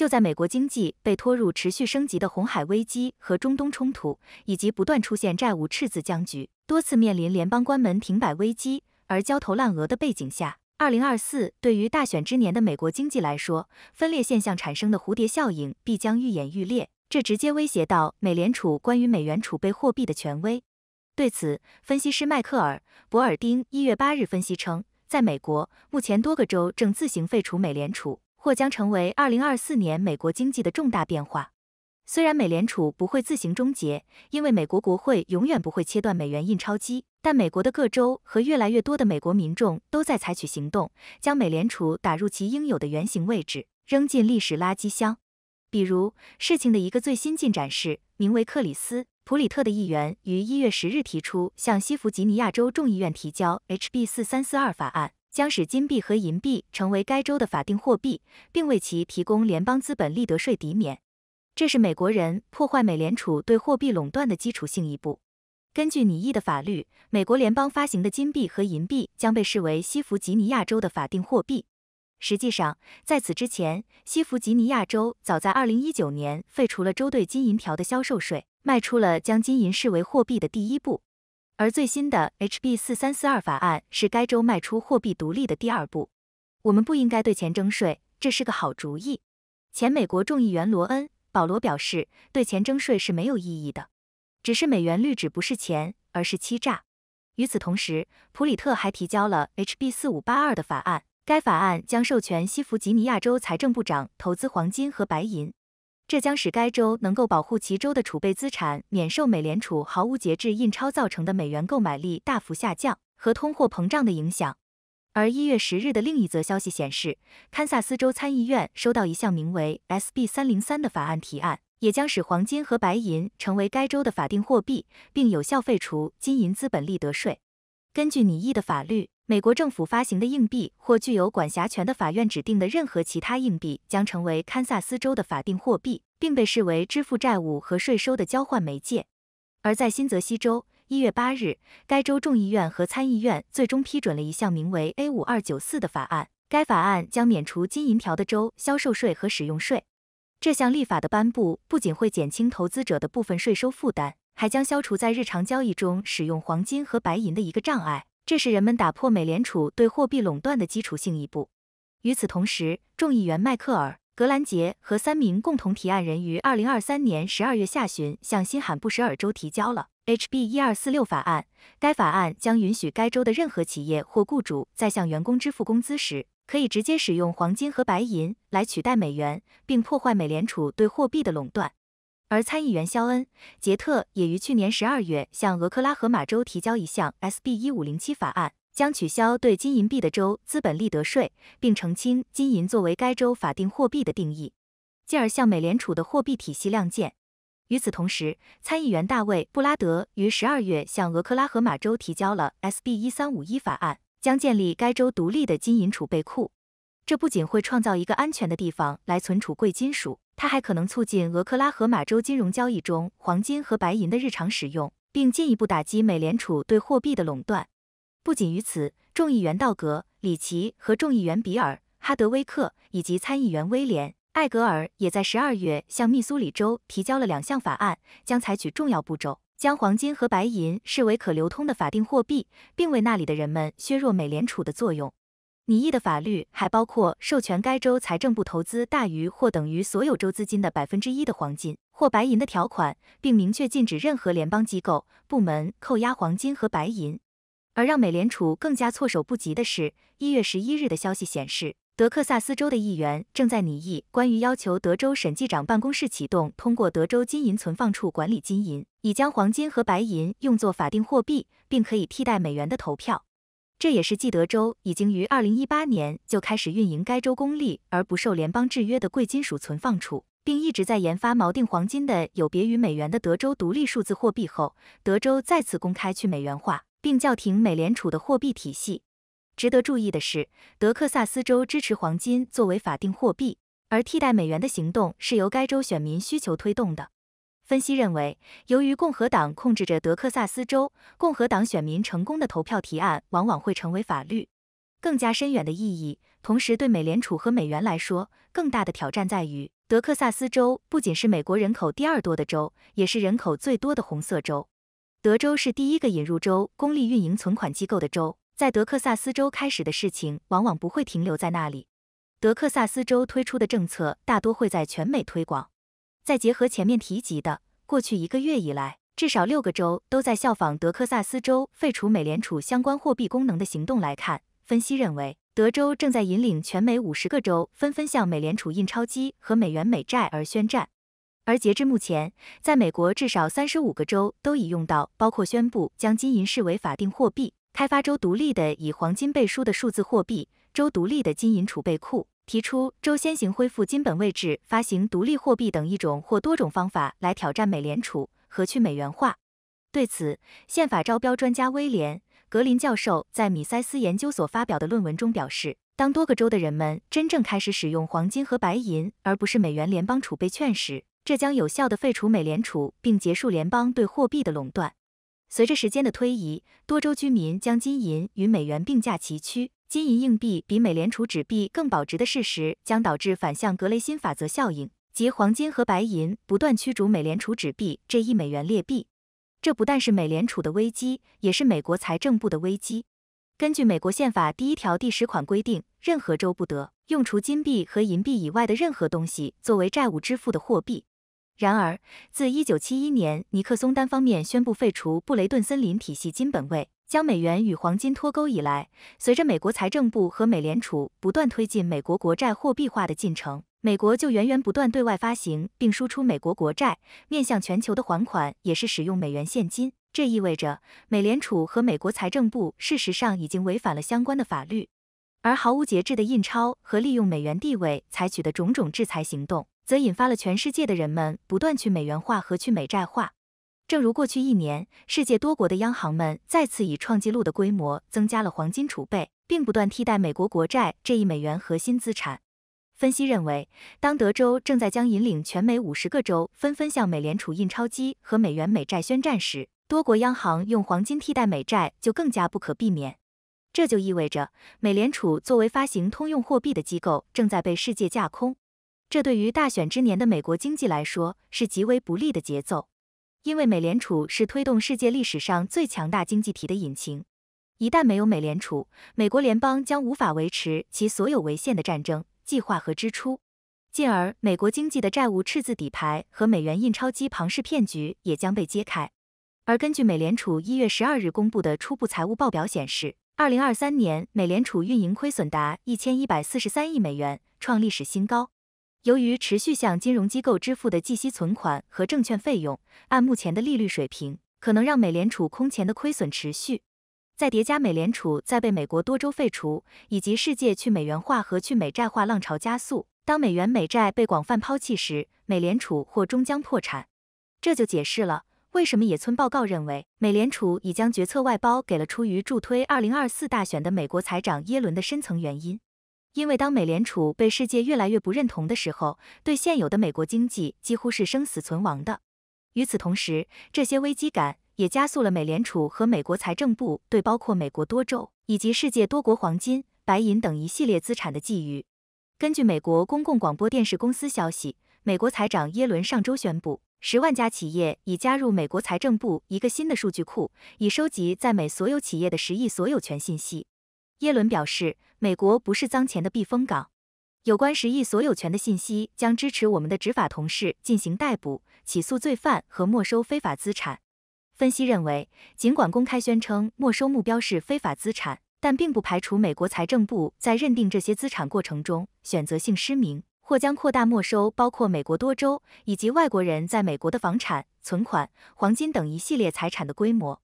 就在美国经济被拖入持续升级的红海危机和中东冲突，以及不断出现债务赤字僵局、多次面临联邦关门停摆危机而焦头烂额的背景下，二零二四对于大选之年的美国经济来说，分裂现象产生的蝴蝶效应必将愈演愈烈，这直接威胁到美联储关于美元储备货币的权威。对此，分析师迈克尔·博尔丁一月八日分析称，在美国，目前多个州正自行废除美联储。或将成为二零二四年美国经济的重大变化。虽然美联储不会自行终结，因为美国国会永远不会切断美元印钞机，但美国的各州和越来越多的美国民众都在采取行动，将美联储打入其应有的原型位置，扔进历史垃圾箱。比如，事情的一个最新进展是，名为克里斯·普里特的议员于一月十日提出向西弗吉尼亚州众议院提交 HB 四三四二法案。将使金币和银币成为该州的法定货币，并为其提供联邦资本利得税抵免。这是美国人破坏美联储对货币垄断的基础性一步。根据拟议的法律，美国联邦发行的金币和银币将被视为西弗吉尼亚州的法定货币。实际上，在此之前，西弗吉尼亚州早在2019年废除了州对金银条的销售税，迈出了将金银视为货币的第一步。而最新的 HB 四三四二法案是该州迈出货币独立的第二步。我们不应该对钱征税，这是个好主意。前美国众议员罗恩·保罗表示，对钱征税是没有意义的，只是美元绿纸不是钱，而是欺诈。与此同时，普里特还提交了 HB 四五八二的法案，该法案将授权西弗吉尼亚州财政部长投资黄金和白银。这将使该州能够保护其州的储备资产免受美联储毫无节制印钞造成的美元购买力大幅下降和通货膨胀的影响。而一月十日的另一则消息显示，堪萨斯州参议院收到一项名为 SB 三零三的法案提案，也将使黄金和白银成为该州的法定货币，并有效废除金银资本利得税。根据拟议的法律。美国政府发行的硬币或具有管辖权的法院指定的任何其他硬币将成为堪萨斯州的法定货币，并被视为支付债务和税收的交换媒介。而在新泽西州，一月八日，该州众议院和参议院最终批准了一项名为 A 五二九四的法案，该法案将免除金银条的州销售税和使用税。这项立法的颁布不仅会减轻投资者的部分税收负担，还将消除在日常交易中使用黄金和白银的一个障碍。这是人们打破美联储对货币垄断的基础性一步。与此同时，众议员迈克尔·格兰杰和三名共同提案人于二零二三年十二月下旬向新罕布什尔州提交了 HB 一二四六法案。该法案将允许该州的任何企业或雇主在向员工支付工资时，可以直接使用黄金和白银来取代美元，并破坏美联储对货币的垄断。而参议员肖恩·杰特也于去年十二月向俄克拉荷马州提交一项 SB 一五零七法案，将取消对金银币的州资本利得税，并澄清金银作为该州法定货币的定义，进而向美联储的货币体系亮剑。与此同时，参议员大卫·布拉德于十二月向俄克拉荷马州提交了 SB 一三五一法案，将建立该州独立的金银储备库，这不仅会创造一个安全的地方来存储贵金属。它还可能促进俄克拉荷马州金融交易中黄金和白银的日常使用，并进一步打击美联储对货币的垄断。不仅于此，众议员道格·里奇和众议员比尔·哈德威克以及参议员威廉·艾格尔也在十二月向密苏里州提交了两项法案，将采取重要步骤，将黄金和白银视为可流通的法定货币，并为那里的人们削弱美联储的作用。拟议的法律还包括授权该州财政部投资大于或等于所有州资金的百分之一的黄金或白银的条款，并明确禁止任何联邦机构部门扣押黄金和白银。而让美联储更加措手不及的是，一月十一日的消息显示，德克萨斯州的议员正在拟议关于要求德州审计长办公室启动通过德州金银存放处管理金银，以将黄金和白银用作法定货币，并可以替代美元的投票。这也是继德州已经于二零一八年就开始运营该州公立而不受联邦制约的贵金属存放处，并一直在研发锚定黄金的有别于美元的德州独立数字货币后，德州再次公开去美元化，并叫停美联储的货币体系。值得注意的是，德克萨斯州支持黄金作为法定货币，而替代美元的行动是由该州选民需求推动的。分析认为，由于共和党控制着德克萨斯州，共和党选民成功的投票提案往往会成为法律。更加深远的意义，同时对美联储和美元来说，更大的挑战在于，德克萨斯州不仅是美国人口第二多的州，也是人口最多的红色州。德州是第一个引入州公立运营存款机构的州，在德克萨斯州开始的事情往往不会停留在那里，德克萨斯州推出的政策大多会在全美推广。再结合前面提及的，过去一个月以来，至少六个州都在效仿德克萨斯州废除美联储相关货币功能的行动来看，分析认为，德州正在引领全美五十个州纷纷向美联储印钞机和美元美债而宣战。而截至目前，在美国至少三十五个州都已用到，包括宣布将金银视为法定货币、开发州独立的以黄金背书的数字货币、州独立的金银储备库。提出州先行恢复金本位制、发行独立货币等一种或多种方法来挑战美联储和去美元化。对此，宪法招标专家威廉·格林教授在米塞斯研究所发表的论文中表示，当多个州的人们真正开始使用黄金和白银而不是美元联邦储备券时，这将有效地废除美联储并结束联邦对货币的垄断。随着时间的推移，多州居民将金银与美元并驾齐驱。金银硬币比美联储纸币更保值的事实，将导致反向格雷欣法则效应，即黄金和白银不断驱逐美联储纸币这一美元劣币。这不但是美联储的危机，也是美国财政部的危机。根据美国宪法第一条第十款规定，任何州不得用除金币和银币以外的任何东西作为债务支付的货币。然而，自1971年尼克松单方面宣布废除布雷顿森林体系金本位。将美元与黄金脱钩以来，随着美国财政部和美联储不断推进美国国债货币化的进程，美国就源源不断对外发行并输出美国国债，面向全球的还款也是使用美元现金。这意味着美联储和美国财政部事实上已经违反了相关的法律，而毫无节制的印钞和利用美元地位采取的种种制裁行动，则引发了全世界的人们不断去美元化和去美债化。正如过去一年，世界多国的央行们再次以创纪录的规模增加了黄金储备，并不断替代美国国债这一美元核心资产。分析认为，当德州正在将引领全美五十个州纷纷向美联储印钞机和美元美债宣战时，多国央行用黄金替代美债就更加不可避免。这就意味着，美联储作为发行通用货币的机构正在被世界架空。这对于大选之年的美国经济来说是极为不利的节奏。因为美联储是推动世界历史上最强大经济体的引擎，一旦没有美联储，美国联邦将无法维持其所有违宪的战争计划和支出，进而美国经济的债务赤字底牌和美元印钞机庞氏骗局也将被揭开。而根据美联储一月十二日公布的初步财务报表显示，二零二三年美联储运营亏损达一千一百四十三亿美元，创历史新高。由于持续向金融机构支付的计息存款和证券费用，按目前的利率水平，可能让美联储空前的亏损持续。再叠加美联储在被美国多州废除，以及世界去美元化和去美债化浪潮加速，当美元美债被广泛抛弃时，美联储或终将破产。这就解释了为什么野村报告认为美联储已将决策外包给了出于助推2024大选的美国财长耶伦的深层原因。因为当美联储被世界越来越不认同的时候，对现有的美国经济几乎是生死存亡的。与此同时，这些危机感也加速了美联储和美国财政部对包括美国多州以及世界多国黄金、白银等一系列资产的觊觎。根据美国公共广播电视公司消息，美国财长耶伦上周宣布，十万家企业已加入美国财政部一个新的数据库，以收集在美所有企业的十亿所有权信息。耶伦表示，美国不是当钱的避风港。有关十亿所有权的信息将支持我们的执法同事进行逮捕、起诉罪犯和没收非法资产。分析认为，尽管公开宣称没收目标是非法资产，但并不排除美国财政部在认定这些资产过程中选择性失明，或将扩大没收包括美国多州以及外国人在美国的房产、存款、黄金等一系列财产的规模。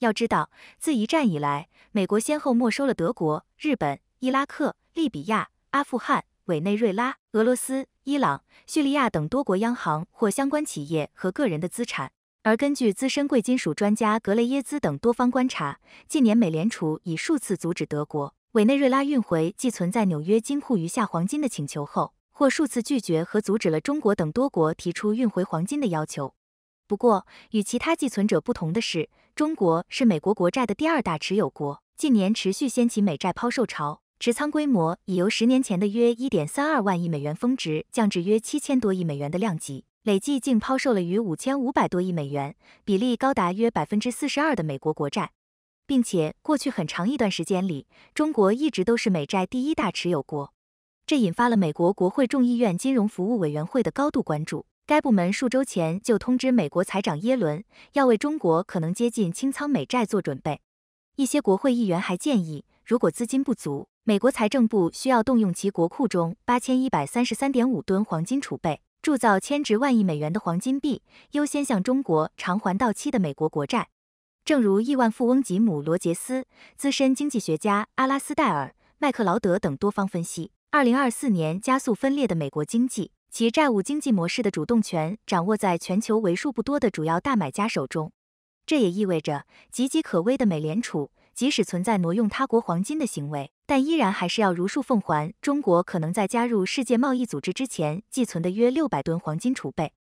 要知道，自一战以来，美国先后没收了德国、日本、伊拉克、利比亚、阿富汗、委内瑞拉、俄罗斯、伊朗、叙利亚等多国央行或相关企业和个人的资产。而根据资深贵金属专家格雷耶兹等多方观察，近年美联储已数次阻止德国、委内瑞拉运回寄存在纽约金库余下黄金的请求，后或数次拒绝和阻止了中国等多国提出运回黄金的要求。不过，与其他寄存者不同的是，中国是美国国债的第二大持有国，近年持续掀起美债抛售潮，持仓规模已由十年前的约一点三二万亿美元峰值降至约七千多亿美元的量级，累计净抛售了逾五千五百多亿美元，比例高达约百分之四十二的美国国债。并且，过去很长一段时间里，中国一直都是美债第一大持有国，这引发了美国国会众议院金融服务委员会的高度关注。该部门数周前就通知美国财长耶伦，要为中国可能接近清仓美债做准备。一些国会议员还建议，如果资金不足，美国财政部需要动用其国库中八千一百三十三点五吨黄金储备，铸造千值万亿美元的黄金币，优先向中国偿还到期的美国国债。正如亿万富翁吉姆·罗杰斯、资深经济学家阿拉斯戴尔·麦克劳德等多方分析，二零二四年加速分裂的美国经济。其债务经济模式的主动权掌握在全球为数不多的主要大买家手中，这也意味着岌岌可危的美联储，即使存在挪用他国黄金的行为，但依然还是要如数奉还中国可能在加入世界贸易组织之前寄存的约六百吨黄金储备。